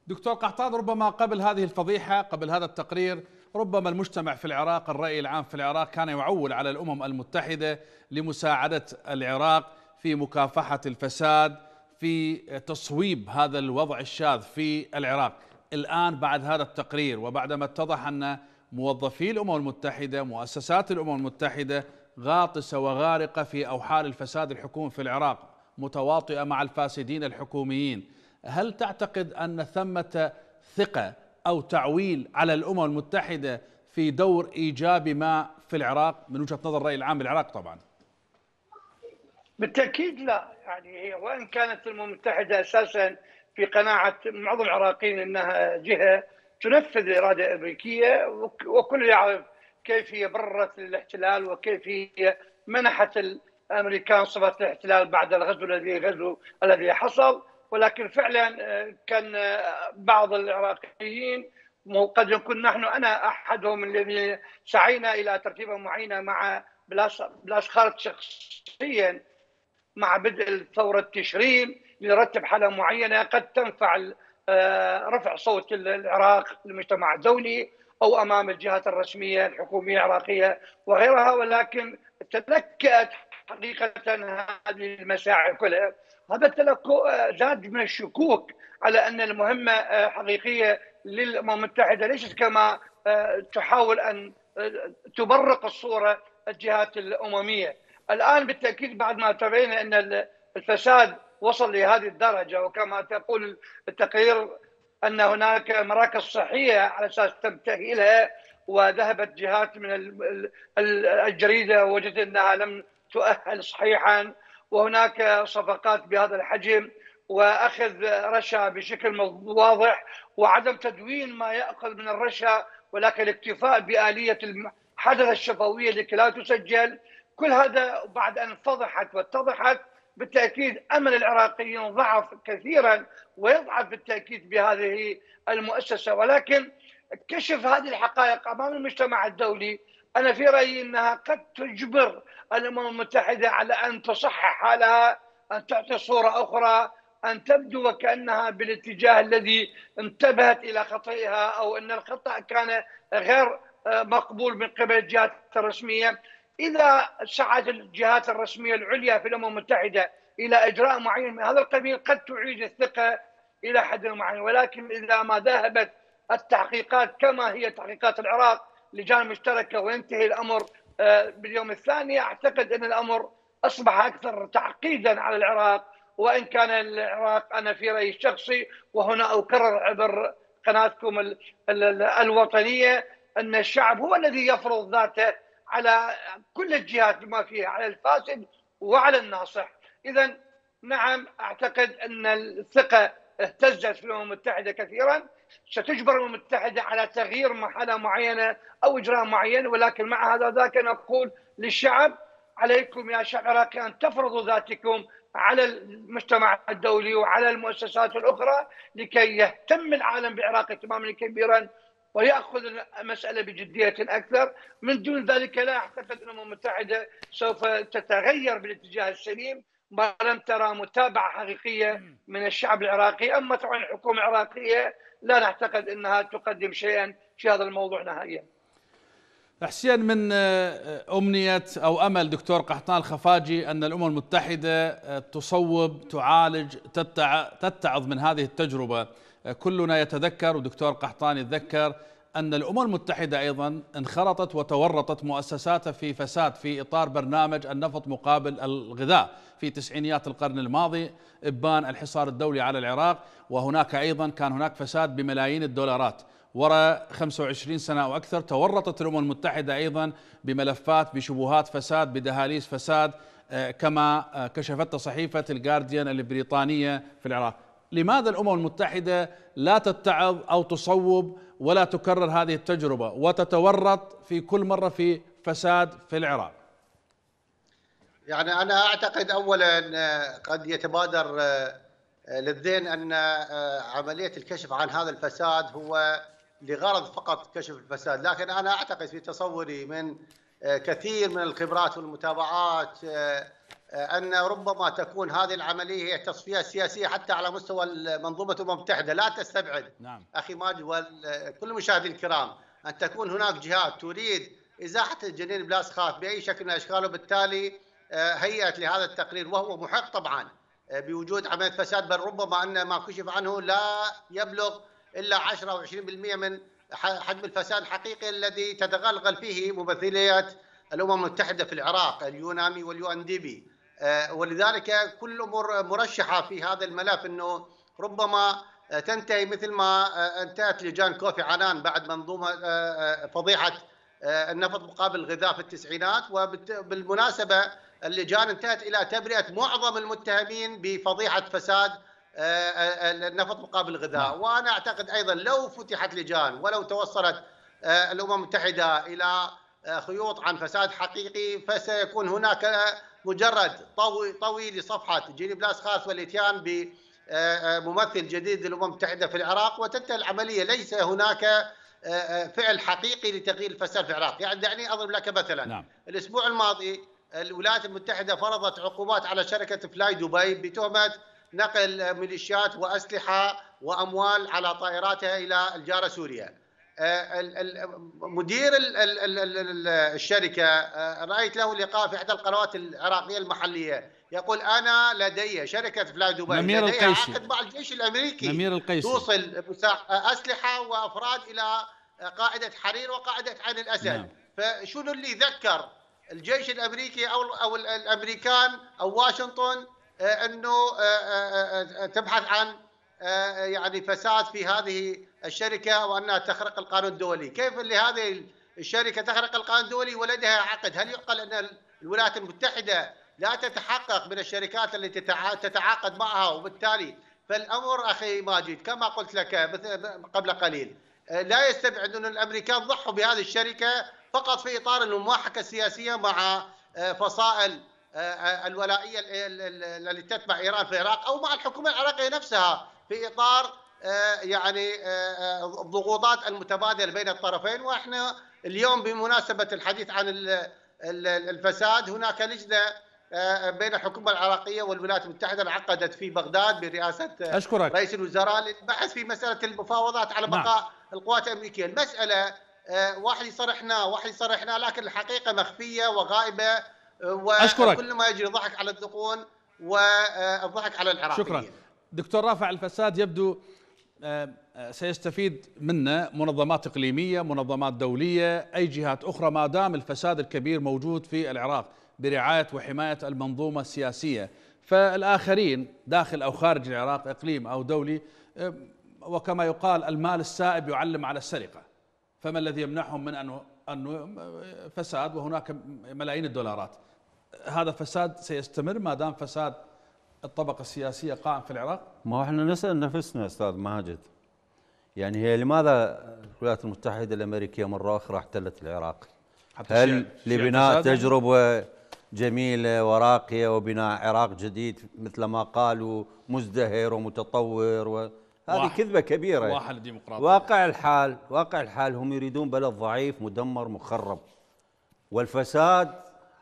دكتور قحطان ربما قبل هذه الفضيحة قبل هذا التقرير ربما المجتمع في العراق الرأي العام في العراق كان يعول على الأمم المتحدة لمساعدة العراق في مكافحة الفساد في تصويب هذا الوضع الشاذ في العراق الآن بعد هذا التقرير وبعدما اتضح أن موظفي الأمم المتحدة مؤسسات الأمم المتحدة غاطسة وغارقة في أوحال الفساد الحكومي في العراق متواطئة مع الفاسدين الحكوميين هل تعتقد أن ثمة ثقة أو تعويل على الأمم المتحدة في دور إيجابي ما في العراق من وجهة نظر الرأي العام بالعراق طبعا بالتأكيد لا يعني هي وإن كانت الأمم المتحدة أساسا في قناعة معظم العراقيين أنها جهة تنفذ الإرادة الأمريكية وكل يعرف كيف هي بررت الاحتلال وكيف هي منحت الامريكان صفه الاحتلال بعد الغزو الذي غزو الذي حصل ولكن فعلا آه، كان آه، بعض العراقيين قد نكون نحن انا احدهم الذي سعينا الى ترتيبه معينه مع بلاش خالد شخصيا مع بدء ثوره تشرين لنرتب حاله معينه قد تنفع آه، رفع صوت العراق للمجتمع الدولي او امام الجهات الرسميه الحكوميه العراقيه وغيرها ولكن تلكأت حقيقه هذه المساعي كلها هذا زاد من الشكوك على ان المهمه آه، حقيقيه للامم المتحده ليست كما آه، تحاول ان آه، تبرق الصوره الجهات الامميه الان بالتاكيد بعد ما تبين ان الفساد وصل لهذه الدرجه وكما تقول التقرير ان هناك مراكز صحيه على اساس تم تاهيلها وذهبت جهات من الجريده وجدت انها لم تؤهل صحيحا وهناك صفقات بهذا الحجم واخذ رشا بشكل واضح وعدم تدوين ما ياخذ من الرشا ولكن الاكتفاء باليه الحدث الشفويه لكي لا تسجل كل هذا بعد ان فضحت واتضحت بالتاكيد امل العراقيين ضعف كثيرا ويضعف بالتاكيد بهذه المؤسسه ولكن كشف هذه الحقائق امام المجتمع الدولي انا في رايي انها قد تجبر الامم المتحده على ان تصحح حالها ان تعطي صوره اخرى ان تبدو وكانها بالاتجاه الذي انتبهت الى خطئها او ان الخطا كان غير آه، مقبول من قبل الجهات الرسميه اذا سعت الجهات الرسميه العليا في الامم المتحده الى اجراء معين من هذا القبيل قد تعيد الثقه الى حد معين ولكن اذا ما ذهبت التحقيقات كما هي تحقيقات العراق لجان مشتركه وينتهي الامر آه، باليوم الثاني اعتقد ان الامر اصبح اكثر تعقيدا على العراق وان كان العراق انا في رايي الشخصي وهنا اكرر عبر قناتكم الوطنيه ان الشعب هو الذي يفرض ذاته على كل الجهات بما فيها على الفاسد وعلى الناصح اذا نعم اعتقد ان الثقه اهتزت في الامم المتحده كثيرا ستجبر الامم المتحده على تغيير مرحله معينه او اجراء معين ولكن مع هذا ذاك نقول للشعب عليكم يا شعب العراقي ان تفرضوا ذاتكم على المجتمع الدولي وعلى المؤسسات الاخرى لكي يهتم العالم بعراق اهتماما كبيرا وياخذ المساله بجديه اكثر من دون ذلك لا اعتقد ان الامم المتحده سوف تتغير بالاتجاه السليم ما لم ترى متابعة حقيقية من الشعب العراقي أما طبعا الحكومة العراقية لا نعتقد أنها تقدم شيئا في هذا الموضوع نهائيا حسين من آه، أمنية أو أمل دكتور قحطان الخفاجي أن الأمم المتحدة آه، تصوب تعالج تتعظ من هذه التجربة آه، كلنا يتذكر ودكتور قحطان يتذكر أن الأمم المتحدة أيضا انخرطت وتورطت مؤسساتها في فساد في إطار برنامج النفط مقابل الغذاء في تسعينيات القرن الماضي إبان الحصار الدولي على العراق وهناك أيضا كان هناك فساد بملايين الدولارات وراء 25 سنة أو أكثر تورطت الأمم المتحدة أيضا بملفات بشبهات فساد بدهاليز فساد آه، كما آه، كشفت صحيفة الجارديان البريطانية في العراق لماذا الأمم المتحدة لا تتعظ أو تصوب ولا تكرر هذه التجربه وتتورط في كل مره في فساد في العراق. يعني انا اعتقد اولا آه، قد يتبادر آه، آه، للذهن ان عمليه الكشف عن هذا الفساد هو لغرض فقط كشف الفساد، لكن انا اعتقد في تصوري من كثير من الخبرات والمتابعات ان ربما تكون هذه العمليه هي تصفيه سياسيه حتى على مستوى المنظومه الامم المتحده لا تستبعد نعم. اخي ماجد وكل المشاهدين الكرام ان تكون هناك جهات تريد ازاحه الجنين بلاس خاف باي شكل من الاشكال وبالتالي آه، هيئت لهذا التقرير وهو محق طبعا آه، بوجود عمليه فساد بل ربما ان ما كشف عنه لا يبلغ الا 10 او 20% من حجم الفساد الحقيقي الذي تتغلغل فيه ممثليات الامم المتحده في العراق اليونامي واليو ان دي بي آه، ولذلك كل امور مرشحه في هذا الملف انه ربما آه، تنتهي مثل ما آه، انتهت لجان كوفي عنان بعد منظومه فضيحه النفط مقابل الغذاء في التسعينات وبالمناسبه اللجان انتهت الى تبرئه معظم المتهمين بفضيحه فساد النفط مقابل الغذاء نعم. وانا اعتقد ايضا لو فتحت لجان ولو توصلت الامم المتحده الى خيوط عن فساد حقيقي فسيكون هناك مجرد طوي طوي لصفحه جيني بلاس خاص والاتيان بممثل آه، آه، جديد للامم المتحده في العراق وتنتهي العمليه ليس هناك آه، فعل حقيقي لتغيير الفساد في العراق يعني دعني اضرب لك مثلا نعم. الاسبوع الماضي الولايات المتحده فرضت عقوبات على شركه فلاي دبي بتهمه نقل ميليشيات واسلحه واموال على طائراتها الى الجاره سوريا آه، مدير الشركه آه، رايت له لقاء في احدى القنوات العراقيه المحليه يقول انا لدي شركه فلاي دبي نمير لدي القيسي. عقد مع الجيش الامريكي نمير القيسي توصل آه، اسلحه وافراد الى قاعده حرير وقاعده عين الاسد نعم. فشنو اللي ذكر الجيش الامريكي او او الامريكان او واشنطن انه تبحث عن يعني فساد في هذه الشركه وانها تخرق القانون الدولي، كيف لهذه الشركه تخرق القانون الدولي ولدها عقد؟ هل يعقل ان الولايات المتحده لا تتحقق من الشركات التي تتعاقد معها وبالتالي فالامر اخي ماجد كما قلت لك قبل قليل لا يستبعد ان الامريكان ضحوا بهذه الشركه فقط في اطار المماحكه السياسيه مع آه، فصائل آه، آه، الولائيه التي تتبع ايران في العراق او مع الحكومه العراقيه نفسها في اطار آه، يعني آه، آه، الضغوطات المتبادله بين الطرفين واحنا اليوم بمناسبه الحديث عن الفساد هناك لجنه بين الحكومه العراقيه والولايات المتحده انعقدت في بغداد برئاسه أشكرك. رئيس الوزراء للبحث في مساله المفاوضات على نعم. بقاء نعم. القوات الامريكيه، المساله واحد صرحنا واحد صرحنا لكن الحقيقه مخفيه وغائبه وكل ما يجري ضحك على الذقون والضحك على العراقيين. شكرا. دكتور رافع الفساد يبدو آه، آه، سيستفيد منا منظمات إقليمية منظمات دولية أي جهات أخرى ما دام الفساد الكبير موجود في العراق برعاية وحماية المنظومة السياسية فالآخرين داخل أو خارج العراق إقليم أو دولي آه، وكما يقال المال السائب يعلم على السرقة فما الذي يمنعهم من أن انه فساد وهناك ملايين الدولارات هذا فساد سيستمر ما دام فساد الطبقة السياسية قائم في العراق؟ ما احنا نسأل نفسنا استاذ ماجد يعني هي لماذا الولايات المتحدة الأمريكية مرة أخرى احتلت العراق؟ هل لبناء يعني؟ تجربة جميلة وراقية وبناء عراق جديد مثل ما قالوا مزدهر ومتطور و... هذه كذبة كبيرة واحد الديمقراطية واقع الحال واقع الحال هم يريدون بلد ضعيف مدمر مخرب والفساد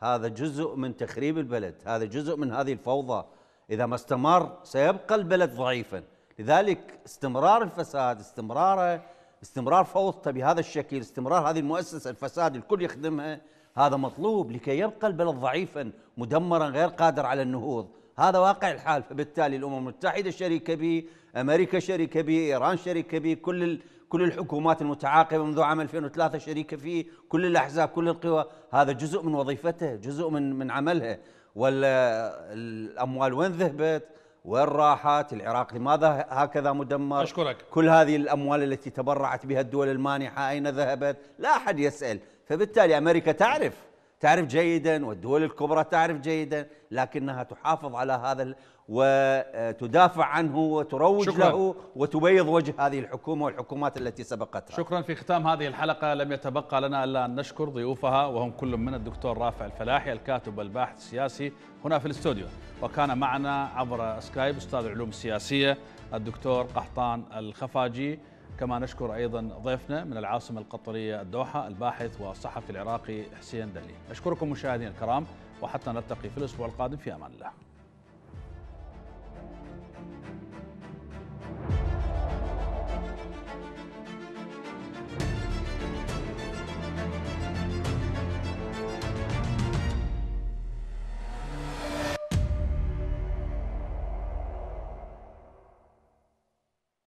هذا جزء من تخريب البلد هذا جزء من هذه الفوضى إذا ما استمر سيبقى البلد ضعيفا لذلك استمرار الفساد استمراره استمرار فوضته بهذا الشكل استمرار هذه المؤسسة الفساد الكل يخدمها هذا مطلوب لكي يبقى البلد ضعيفا مدمرا غير قادر على النهوض هذا واقع الحال فبالتالي الامم المتحده شريكه به امريكا شريكه به ايران شريكه به كل كل الحكومات المتعاقبه منذ عام 2003 شريكه فيه كل الاحزاب كل القوى هذا جزء من وظيفته جزء من من عملها ولا الاموال وين ذهبت وين راحت العراق لماذا هكذا مدمر أشكرك كل هذه الأموال التي تبرعت بها الدول المانحة أين ذهبت لا أحد يسأل فبالتالي أمريكا تعرف تعرف جيدا والدول الكبرى تعرف جيدا لكنها تحافظ على هذا وتدافع عنه وتروج شكرا. له وتبيض وجه هذه الحكومة والحكومات التي سبقتها شكرا في ختام هذه الحلقة لم يتبقى لنا إلا أن نشكر ضيوفها وهم كل من الدكتور رافع الفلاحي الكاتب والباحث السياسي هنا في الاستوديو وكان معنا عبر سكايب أستاذ العلوم السياسية الدكتور قحطان الخفاجي كما نشكر أيضا ضيفنا من العاصمة القطرية الدوحة الباحث والصحفي العراقي حسين دلي أشكركم مشاهدينا الكرام وحتى نلتقي في الأسبوع القادم في أمان الله